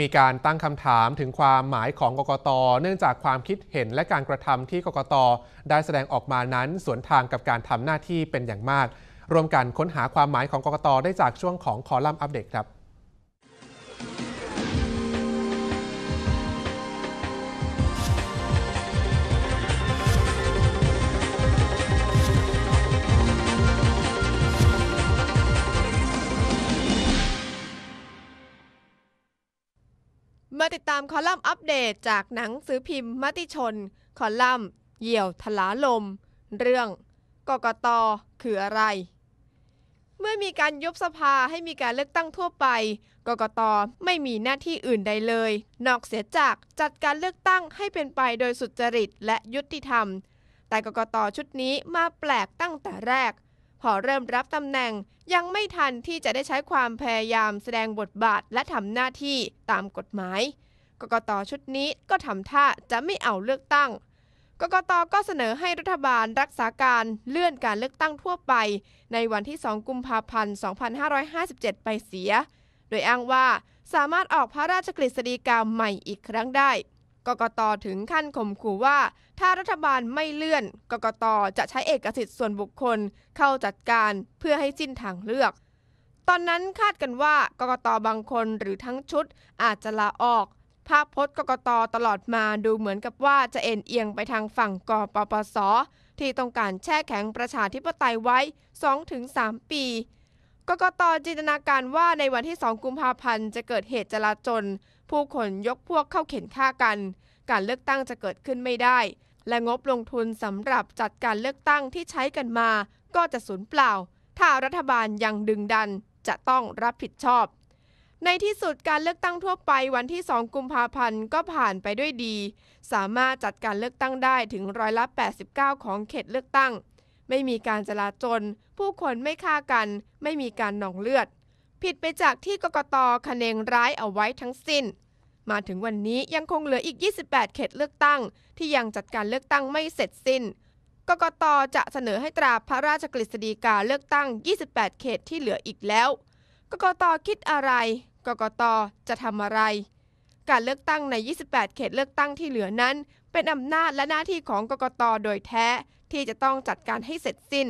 มีการตั้งคำถามถึงความหมายของกกต เนื่องจากความคิดเห็นและการกระทำที่กกต ได้แสดงออกมานั้นสวนทางกับการทำหน้าที่เป็นอย่างมากรวมกันค้นหาความหมายของกกตได้จากช่วงของคอลัมน์อัปเดตครับมาติดตามคอลัมน์อัปเดตจากหนังสือพิมพ์มติชน คอลัมน์ เหี่ยวทลาลม เรื่องกกตคืออะไร เมื่อมีการยุบสภาให้มีการเลือกตั้งทั่วไป กกต ไม่มีหน้าที่อื่นใดเลย นอกเสียจากจัดการเลือกตั้งให้เป็นไปโดยสุจริตและยุติธรรม แต่กกตชุดนี้มาแปลกตั้งแต่แรกพอเริ่มรับตำแหน่งยังไม่ทันที่จะได้ใช้ความพยายามแสดงบทบาทและทำหน้าที่ตามกฎหมาย กกตชุดนี้ก็ทำท่าจะไม่เอาเลือกตั้ง กกตก็เสนอให้รัฐบาลรักษาการเลื่อนการเลือกตั้งทั่วไป ในวันที่ 2 กุมภาพันธ์ 2557 ไปเสีย โดยอ้างว่าสามารถออกพระราชกฤษฎีกาใหม่อีกครั้งได้กกตถึงขั้นข่มขู่ว่า ถ้ารัฐบาลไม่เลื่อนกกตจะใช้เอกสิทธิ์ส่วนบุคคลเข้าจัดการเพื่อให้สิ้นทางเลือก ตอนนั้นคาดกันว่ากกตบางคนหรือทั้งชุดอาจจะลาออก ภาพพจน์กกตตลอดมาดูเหมือนกับว่าจะเอ็นเอียงไปทางฝั่งกปปสที่ต้องการแช่แข็งประชาธิปไตยไว้ 2-3 ปีกกตจินตนาการว่าในวันที่ 2 กุมภาพันธ์ จะเกิดเหตุจลาจลผู้คนยกพวกเข้าเข็นฆ่ากัน การเลือกตั้งจะเกิดขึ้นไม่ได้ และงบลงทุนสำหรับจัดการเลือกตั้งที่ใช้กันมาก็จะสูญเปล่า ถ้ารัฐบาลยังดึงดันจะต้องรับผิดชอบ ในที่สุดการเลือกตั้งทั่วไปวันที่ 2 กุมภาพันธ์ก็ผ่านไปด้วยดี สามารถจัดการเลือกตั้งได้ถึงร้อยละ 89 ของเขตเลือกตั้งไม่มีการจลาจลผู้คนไม่ฆ่ากัน ไม่มีการหนองเลือด ผิดไปจากที่กกตคะเนงร้ายเอาไว้ทั้งสิ้น มาถึงวันนี้ยังคงเหลืออีก 28 เขตเลือกตั้งที่ยังจัดการเลือกตั้งไม่เสร็จสิ้น กกต จะเสนอให้ตราพระราชกฤษฎีกาเลือกตั้ง 28 เขตที่เหลืออีกแล้ว กกต คิดอะไร กกต จะทำอะไรการเลือกตั้งใน 28 เขตเลือกตั้งที่เหลือนั้น เป็นอำนาจและหน้าที่ของกกตโดยแท้ที่จะต้องจัดการให้เสร็จสิ้น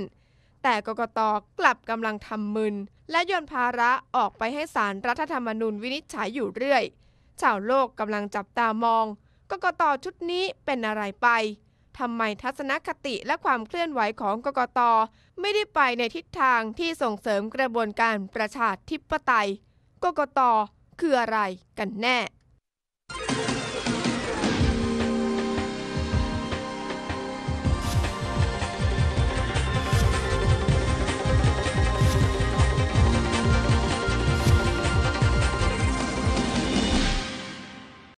แต่กกตกลับกำลังทำมึน และโยนภาระออกไปให้สารรัฐธรรมนูญวินิจฉัยอยู่เรื่อย ชาวโลกกำลังจับตามอง กกตชุดนี้เป็นอะไรไป ทำไมทัศนคติและความเคลื่อนไหวของกกตไม่ได้ไปในทิศทางที่ส่งเสริมกระบวนการประชาธิปไตย กกตคืออะไรกันแน่